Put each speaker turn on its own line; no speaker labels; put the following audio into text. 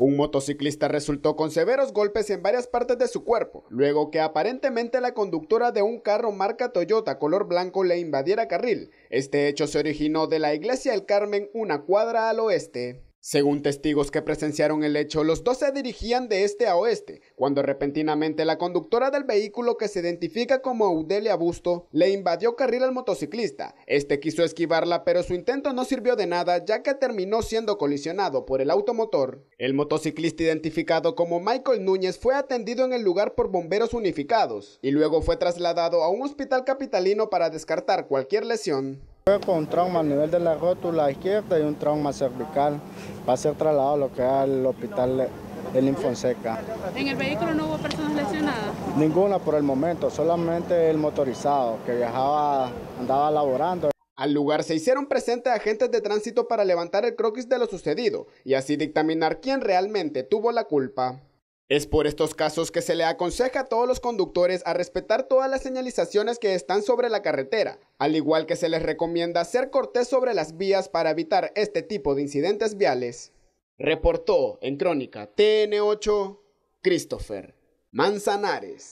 Un motociclista resultó con severos golpes en varias partes de su cuerpo, luego que aparentemente la conductora de un carro marca Toyota color blanco le invadiera carril. Este hecho se originó de la iglesia El Carmen, una cuadra al oeste. Según testigos que presenciaron el hecho, los dos se dirigían de este a oeste, cuando repentinamente la conductora del vehículo que se identifica como Audelia Busto le invadió carril al motociclista. Este quiso esquivarla, pero su intento no sirvió de nada, ya que terminó siendo colisionado por el automotor. El motociclista identificado como Michael Núñez fue atendido en el lugar por bomberos unificados y luego fue trasladado a un hospital capitalino para descartar cualquier lesión.
Con un trauma a nivel de la rótula izquierda y un trauma cervical. Va a ser trasladado a lo que es el hospital de Linfonseca.
¿En el vehículo no hubo personas lesionadas?
Ninguna por el momento, solamente el motorizado que viajaba, andaba laborando. Al lugar
se hicieron presentes agentes de tránsito para levantar el croquis de lo sucedido y así dictaminar quién realmente tuvo la culpa. Es por estos casos que se le aconseja a todos los conductores a respetar todas las señalizaciones que están sobre la carretera, al igual que se les recomienda ser cortés sobre las vías para evitar este tipo de incidentes viales. Reportó en Crónica TN8 Christopher Manzanares.